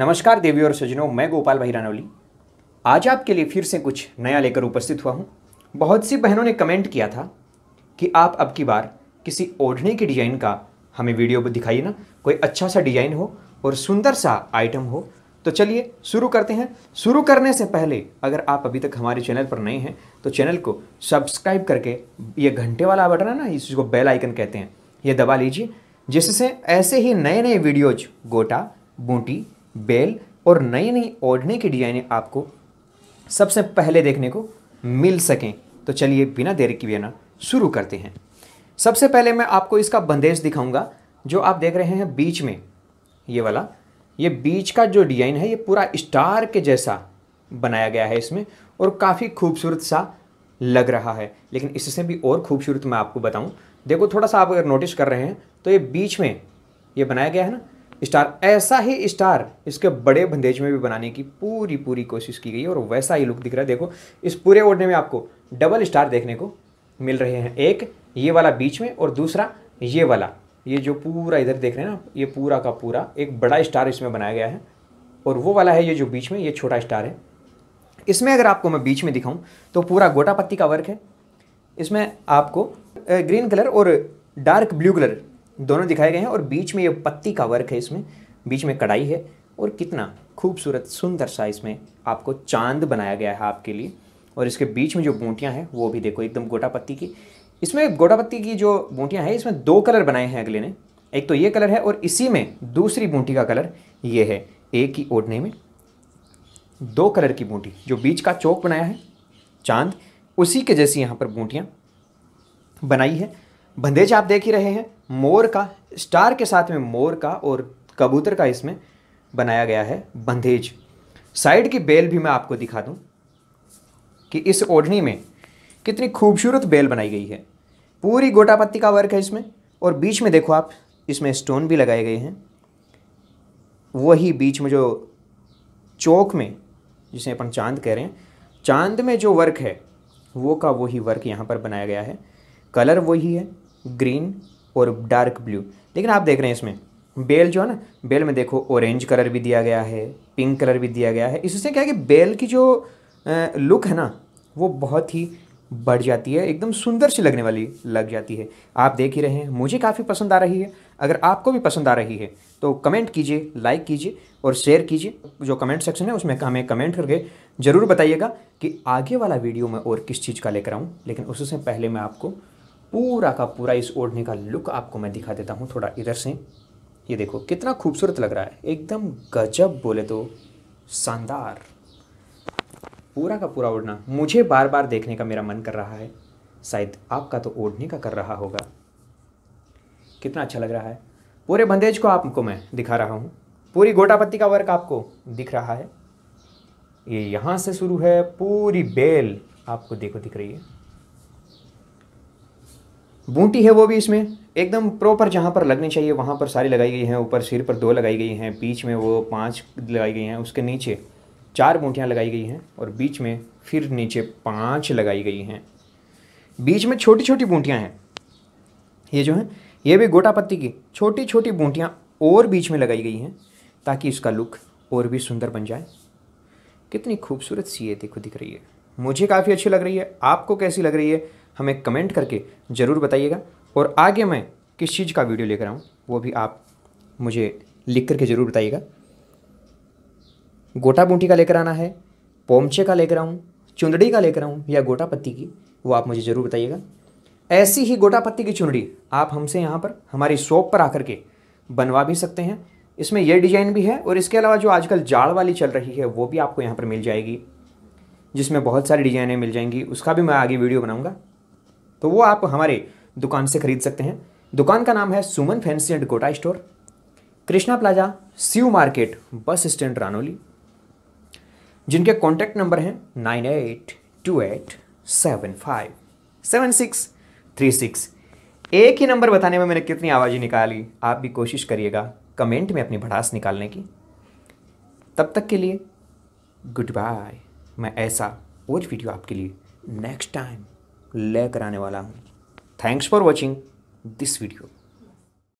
नमस्कार देवी और सजनों मैं गोपाल भाई रानौली आज आपके लिए फिर से कुछ नया लेकर उपस्थित हुआ हूँ बहुत सी बहनों ने कमेंट किया था कि आप अब की बार किसी ओढ़ने के डिज़ाइन का हमें वीडियो दिखाइए ना कोई अच्छा सा डिज़ाइन हो और सुंदर सा आइटम हो तो चलिए शुरू करते हैं शुरू करने से पहले अगर आप अभी तक हमारे चैनल पर नए हैं तो चैनल को सब्सक्राइब करके ये घंटे वाला बटन है ना इसको बेल आइकन कहते हैं ये दबा लीजिए जिससे ऐसे ही नए नए वीडियोज गोटा बूटी बेल और नई नई ओढ़ने की डिजाइनें आपको सबसे पहले देखने को मिल सकें तो चलिए बिना देरी के बिना शुरू करते हैं सबसे पहले मैं आपको इसका बंदेज दिखाऊंगा जो आप देख रहे हैं बीच में ये वाला ये बीच का जो डिजाइन है ये पूरा स्टार के जैसा बनाया गया है इसमें और काफ़ी खूबसूरत सा लग रहा है लेकिन इससे भी और खूबसूरत मैं आपको बताऊं देखो थोड़ा सा आप अगर नोटिस कर रहे हैं तो ये बीच में ये बनाया गया है ना स्टार ऐसा ही स्टार इसके बड़े बंदेज में भी बनाने की पूरी पूरी कोशिश की गई और वैसा ही लुक दिख रहा है देखो इस पूरे ओढ़ने में आपको डबल स्टार देखने को मिल रहे हैं एक ये वाला बीच में और दूसरा ये वाला ये जो पूरा इधर देख रहे हैं ना ये पूरा का पूरा एक बड़ा स्टार इसमें बनाया गया है और वो वाला है ये जो बीच में ये छोटा स्टार है इसमें अगर आपको मैं बीच में दिखाऊं तो पूरा गोटा पत्ती का वर्क है इसमें आपको ग्रीन कलर और डार्क ब्लू कलर दोनों दिखाए गए हैं और बीच में ये पत्ती का वर्क है इसमें बीच में कढ़ाई है और कितना खूबसूरत सुंदर सा इसमें आपको चांद बनाया गया है आपके लिए और इसके बीच में जो बूटियाँ हैं वो भी देखो एकदम गोटा पत्ती की इसमें गोटा पत्ती की जो बूटियाँ हैं इसमें दो कलर बनाए हैं अगले ने एक तो ये कलर है और इसी में दूसरी बूटी का कलर ये है एक ही ओढ़ने में दो कलर की बूटी जो बीच का चौक बनाया है चांद उसी के जैसी यहाँ पर बूटियाँ बनाई है बंदेज आप देख ही रहे हैं मोर का स्टार के साथ में मोर का और कबूतर का इसमें बनाया गया है बंदेज साइड की बेल भी मैं आपको दिखा दूं कि इस ओढ़नी में कितनी खूबसूरत बेल बनाई गई है पूरी गोटा पत्ती का वर्क है इसमें और बीच में देखो आप इसमें स्टोन भी लगाए गए हैं वही बीच में जो चौक में जिसे अपन चांद कह रहे हैं चांद में जो वर्क है वो का वही वर्क यहाँ पर बनाया गया है कलर वही है ग्रीन और डार्क ब्लू लेकिन आप देख रहे हैं इसमें बेल जो है ना बेल में देखो ऑरेंज कलर भी दिया गया है पिंक कलर भी दिया गया है इससे क्या है कि बेल की जो लुक है ना वो बहुत ही बढ़ जाती है एकदम सुंदर सी लगने वाली लग जाती है आप देख ही रहे हैं मुझे काफ़ी पसंद आ रही है अगर आपको भी पसंद आ रही है तो कमेंट कीजिए लाइक कीजिए और शेयर कीजिए जो कमेंट सेक्शन है उसमें हमें कमेंट करके ज़रूर बताइएगा कि आगे वाला वीडियो मैं और किस चीज़ का लेकर आऊँ लेकिन उससे पहले मैं आपको पूरा का पूरा इस ओढ़ने का लुक आपको मैं दिखा देता हूँ थोड़ा इधर से ये देखो कितना खूबसूरत लग रहा है एकदम गजब बोले तो शानदार पूरा का पूरा ओढ़ना मुझे बार बार देखने का मेरा मन कर रहा है शायद आपका तो ओढ़ने का कर रहा होगा कितना अच्छा लग रहा है पूरे बंदेज को आपको मैं दिखा रहा हूँ पूरी गोटापत्ती का वर्क आपको दिख रहा है ये यहाँ से शुरू है पूरी बेल आपको देखो दिख रही है बूटी है वो भी इसमें एकदम प्रॉपर जहाँ पर लगनी चाहिए वहाँ पर सारी लगाई गई हैं ऊपर सिर पर दो लगाई गई हैं बीच में वो पाँच लगाई गई हैं उसके नीचे चार बूटियाँ लगाई गई हैं और बीच में फिर नीचे पाँच लगाई गई हैं बीच में छोटी छोटी बूटियाँ हैं ये जो हैं ये भी गोटा पत्ती की छोटी छोटी बूटियाँ और बीच में लगाई गई हैं ताकि इसका लुक और भी सुंदर बन जाए कितनी खूबसूरत सी ये देखो दिख रही है मुझे काफ़ी अच्छी लग रही है आपको कैसी लग रही है हमें कमेंट करके ज़रूर बताइएगा और आगे मैं किस चीज़ का वीडियो लेकर आऊँ वो भी आप मुझे लिख करके ज़रूर बताइएगा गोटा बूटी का लेकर आना है पोमचे का लेकर आऊँ चुंदड़ी का लेकर आऊँ या गोटा पत्ती की वो आप मुझे ज़रूर बताइएगा ऐसी ही गोटा पत्ती की चुनड़ी आप हमसे यहाँ पर हमारी शॉप पर आकर के बनवा भी सकते हैं इसमें यह डिज़ाइन भी है और इसके अलावा जो आजकल जाड़ वाली चल रही है वो भी आपको यहाँ पर मिल जाएगी जिसमें बहुत सारी डिज़ाइनें मिल जाएंगी उसका भी मैं आगे वीडियो बनाऊँगा तो वो आप हमारे दुकान से खरीद सकते हैं दुकान का नाम है Suman fancy and Kota store Krishna plaza C market bus stand Ranoli जिनके कॉन्टैक्ट नंबर हैं nine eight two eight seven five seven six three six एक ही नंबर बताने में मैंने कितनी आवाज़ें निकाली आप भी कोशिश करिएगा कमेंट में अपनी भड़ास निकालने की तब तक के लिए गुड बाय मैं ऐसा और वीडियो आपके लिए नेक्स्ट टाइम लय कराने वाला हूँ thanks for watching this video